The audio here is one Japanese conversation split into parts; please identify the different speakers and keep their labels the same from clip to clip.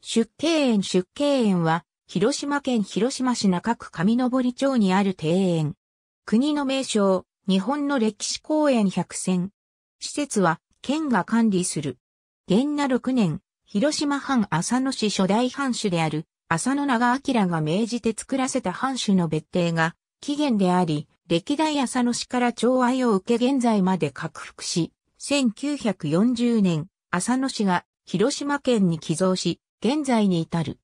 Speaker 1: 出景園出景園は、広島県広島市中区上登町にある庭園。国の名称、日本の歴史公園百選。施設は、県が管理する。元那6年、広島藩浅野市初代藩主である、浅野長明が命じて作らせた藩主の別邸が、起源であり、歴代浅野市から寵愛を受け現在まで拡幅し、1940年、浅野市が広島県に寄贈し、現在に至る。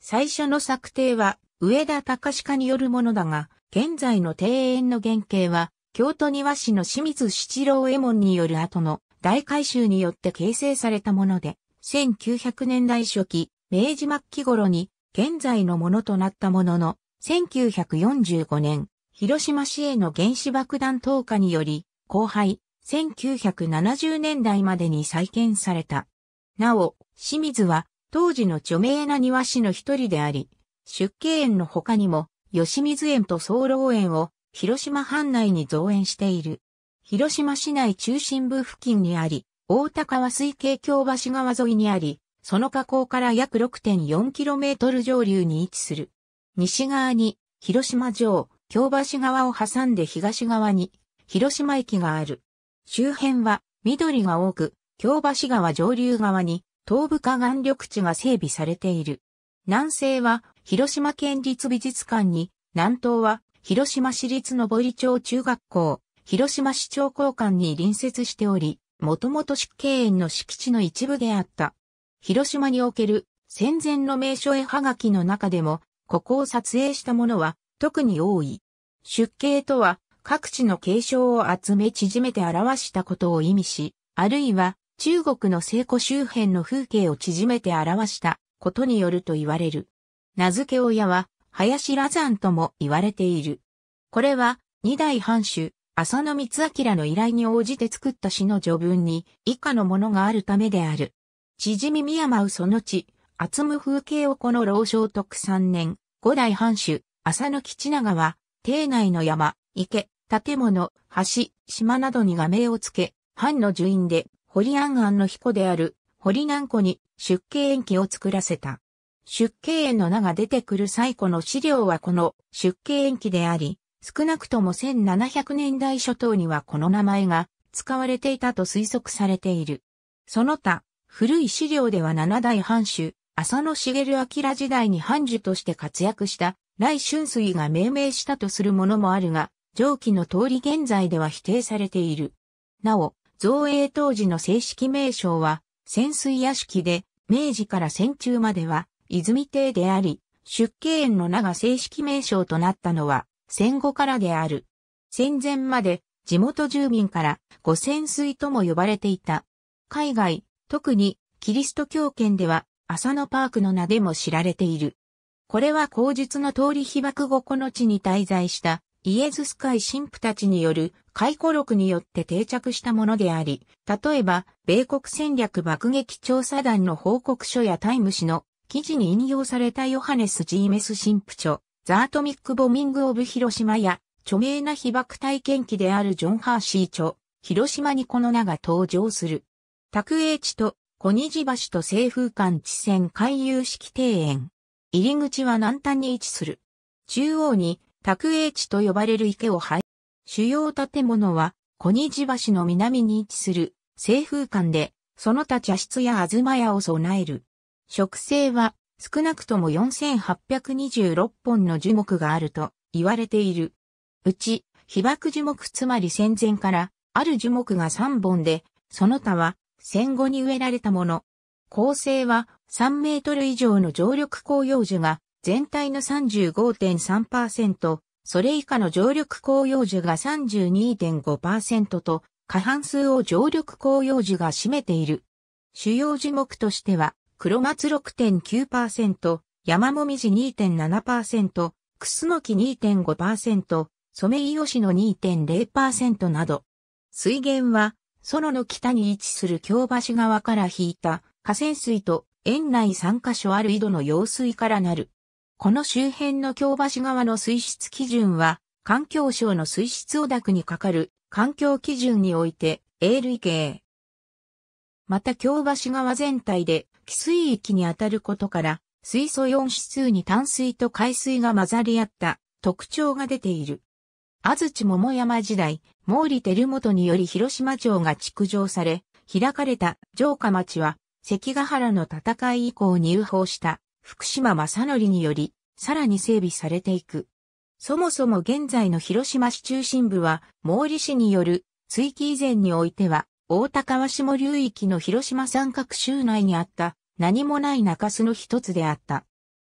Speaker 1: 最初の策定は上田隆家によるものだが、現在の庭園の原型は、京都庭師の清水七郎右衛門による後の大改修によって形成されたもので、1900年代初期、明治末期頃に現在のものとなったものの、1945年、広島市への原子爆弾投下により、後輩、1970年代までに再建された。なお、清水は当時の著名な庭師の一人であり、出家園の他にも、吉水園と総老園を広島藩内に造園している。広島市内中心部付近にあり、大高は水系橋橋川沿いにあり、その河口から約 6.4km 上流に位置する。西側に広島城、京橋川を挟んで東側に広島駅がある。周辺は緑が多く、京橋川上流側に東部下岸緑地が整備されている。南西は広島県立美術館に、南東は広島市立のぼ町中学校、広島市長公館に隣接しており、もともと市経園の敷地の一部であった。広島における戦前の名所絵はがきの中でも、ここを撮影したものは特に多い。出景とは各地の継承を集め縮めて表したことを意味し、あるいは中国の聖湖周辺の風景を縮めて表したことによると言われる。名付け親は、林羅山とも言われている。これは、二代藩主、浅野光明の依頼に応じて作った詩の序文に以下のものがあるためである。縮み宮舞うその地、厚む風景をこの老生徳三年、五代藩主、浅野吉長は、邸内の山、池、建物、橋、島などに画名をつけ、藩の樹院で堀安安の彦である堀南湖に出家園記を作らせた。出家園の名が出てくる最古の資料はこの出家園記であり、少なくとも1700年代初頭にはこの名前が使われていたと推測されている。その他、古い資料では七代藩主、浅野茂明時代に藩主として活躍した来春水が命名したとするものもあるが、上記の通り現在では否定されている。なお、造営当時の正式名称は、潜水屋敷で、明治から戦中までは、泉邸であり、出家園の名が正式名称となったのは、戦後からである。戦前まで、地元住民から、五潜水とも呼ばれていた。海外、特に、キリスト教圏では、浅野パークの名でも知られている。これは口述の通り被爆後この地に滞在したイエズス会神父たちによる回顧録によって定着したものであり、例えば、米国戦略爆撃調査団の報告書やタイム誌の記事に引用されたヨハネス・ジーメス神父著、ザートミック・ボミング・オブ・広島や、著名な被爆体験記であるジョン・ハーシー著、広島にこの名が登場する。卓英地と小虹橋と西風間地線回遊式庭園。入り口は南端に位置する。中央に卓栄地と呼ばれる池を配。主要建物は、小虹橋の南に位置する、西風館で、その他茶室や東屋を備える。植生は、少なくとも4826本の樹木があると言われている。うち、被爆樹木つまり戦前から、ある樹木が3本で、その他は戦後に植えられたもの。構成は3メートル以上の常緑紅葉樹が全体の35.3%、それ以下の常緑広葉樹が32.5%と、過半数を常緑広葉樹が占めている。主要樹木としては、黒松6.9%、山もみじ2.7%、くすのき2.5%、ソメイヨシノ2.0%など。水源は、ソロの北に位置する京橋川から引いた河川水と園内3カ所ある井戸の用水からなる。この周辺の京橋川の水質基準は、環境省の水質汚濁にかかる環境基準において、A 類型。また京橋川全体で、汽水域にあたることから、水素4指数に淡水と海水が混ざり合った特徴が出ている。安土桃山時代、毛利輝元により広島城が築城され、開かれた城下町は、関ヶ原の戦い以降に友邦した福島正則により、さらに整備されていく。そもそも現在の広島市中心部は、毛利市による、追記以前においては、大高和下流域の広島三角州内にあった、何もない中州の一つであった。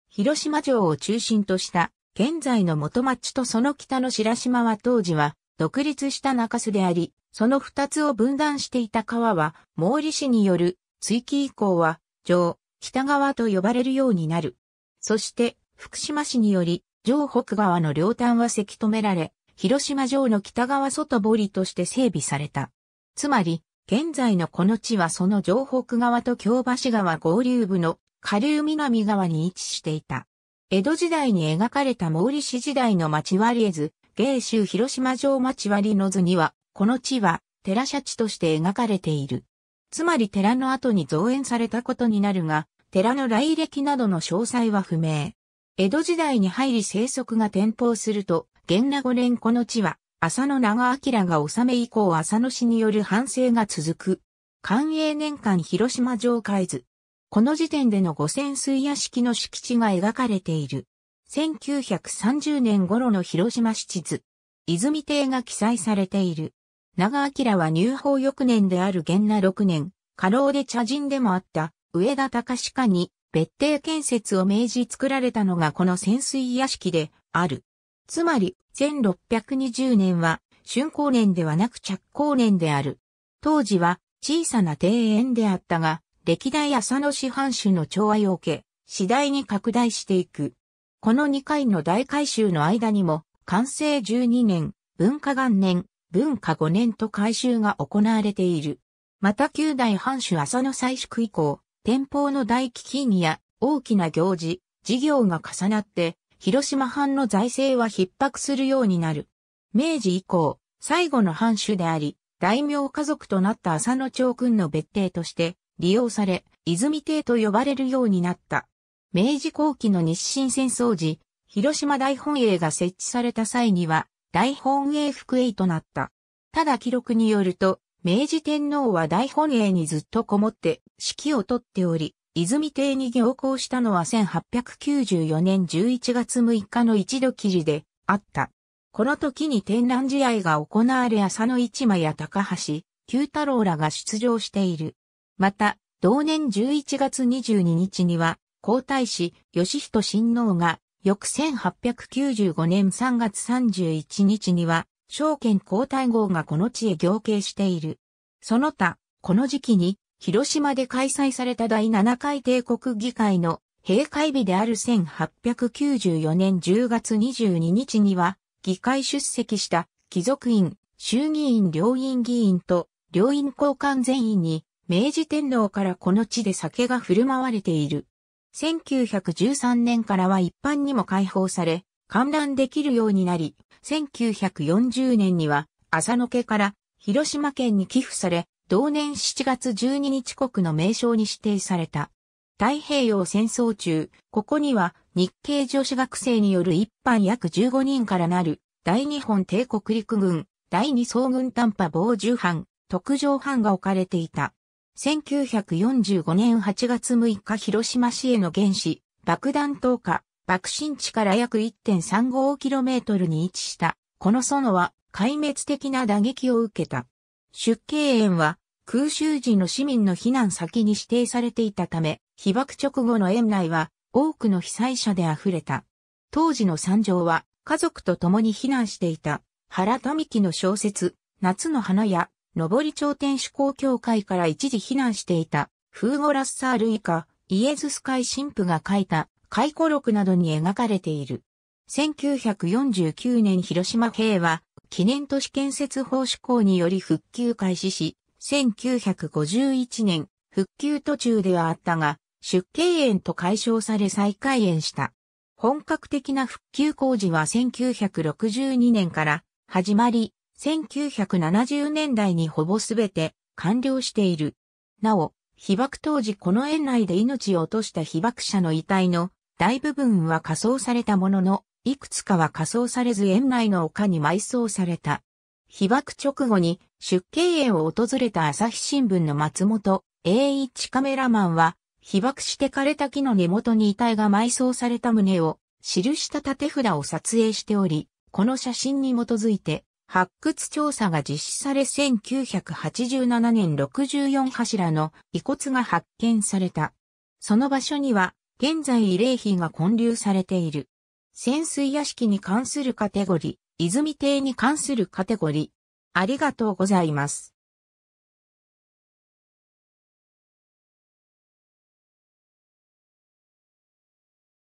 Speaker 1: 広島城を中心とした、現在の元町とその北の白島は当時は、独立した中州であり、その二つを分断していた川は、毛利市による、追記以降は、城、北側と呼ばれるようになる。そして、福島市により、城北側の両端はせき止められ、広島城の北側外堀として整備された。つまり、現在のこの地はその城北側と京橋川合流部の下流南側に位置していた。江戸時代に描かれた毛利氏時代の町割絵図、芸州広島城町割の図には、この地は寺社地として描かれている。つまり寺の後に造園されたことになるが、寺の来歴などの詳細は不明。江戸時代に入り生息が転覆すると、源名五連この地は、浅野長明が治め以降浅野氏による反省が続く。寛永年間広島城海図。この時点での五泉水屋敷の敷地が描かれている。1930年頃の広島市地図。泉亭が記載されている。長明は入法翌年である元那6年、過労で茶人でもあった上田隆家に別邸建設を命じ作られたのがこの潜水屋敷である。つまり、1620年は春光年ではなく着光年である。当時は小さな庭園であったが、歴代朝の市藩主の調和を受け、次第に拡大していく。この2回の大改修の間にも、完成12年、文化元年、文化5年と改修が行われている。また旧代藩主浅野採縮以降、天保の大飢饉や大きな行事、事業が重なって、広島藩の財政は逼迫するようになる。明治以降、最後の藩主であり、大名家族となった浅野長君の別邸として利用され、泉邸と呼ばれるようになった。明治後期の日清戦争時、広島大本営が設置された際には、大本営副営となった。ただ記録によると、明治天皇は大本営にずっとこもって指揮をとっており、泉邸に行幸したのは1894年11月6日の一度記事であった。この時に天覧試合が行われ浅野一馬や高橋、九太郎らが出場している。また、同年11月22日には、皇太子、義人親王が翌1895年3月31日には、証券皇太号がこの地へ行慶している。その他、この時期に、広島で開催された第7回帝国議会の閉会日である1894年10月22日には、議会出席した貴族院、衆議院両院議員と両院交換全員に、明治天皇からこの地で酒が振る舞われている。1913年からは一般にも開放され、観覧できるようになり、1940年には浅野家から広島県に寄付され、同年7月12日国の名称に指定された。太平洋戦争中、ここには日系女子学生による一般約15人からなる大日本帝国陸軍第二総軍短波防獣班、特上班が置かれていた。1945年8月6日広島市への原子、爆弾投下、爆心地から約 1.35km に位置した、この園は壊滅的な打撃を受けた。出景園は空襲時の市民の避難先に指定されていたため、被爆直後の園内は多くの被災者で溢れた。当時の惨状は家族と共に避難していた原民樹の小説、夏の花や上り頂天主公教会から一時避難していた、フーゴラッサール以下、イエズス会神父が書いた、回顧録などに描かれている。1949年広島平和記念都市建設法施行により復旧開始し、1951年、復旧途中ではあったが、出敬園と解消され再開園した。本格的な復旧工事は1962年から始まり、1970年代にほぼすべて完了している。なお、被爆当時この園内で命を落とした被爆者の遺体の大部分は火葬されたものの、いくつかは火葬されず園内の丘に埋葬された。被爆直後に出家園を訪れた朝日新聞の松本栄一カメラマンは、被爆して枯れた木の根元に遺体が埋葬された旨を記した縦札を撮影しており、この写真に基づいて発掘調査が実施され1987年64柱の遺骨が発見された。その場所には現在慰霊碑が建立されている。潜水屋敷に関するカテゴリー、泉邸に関するカテゴリー。ありがとうございます。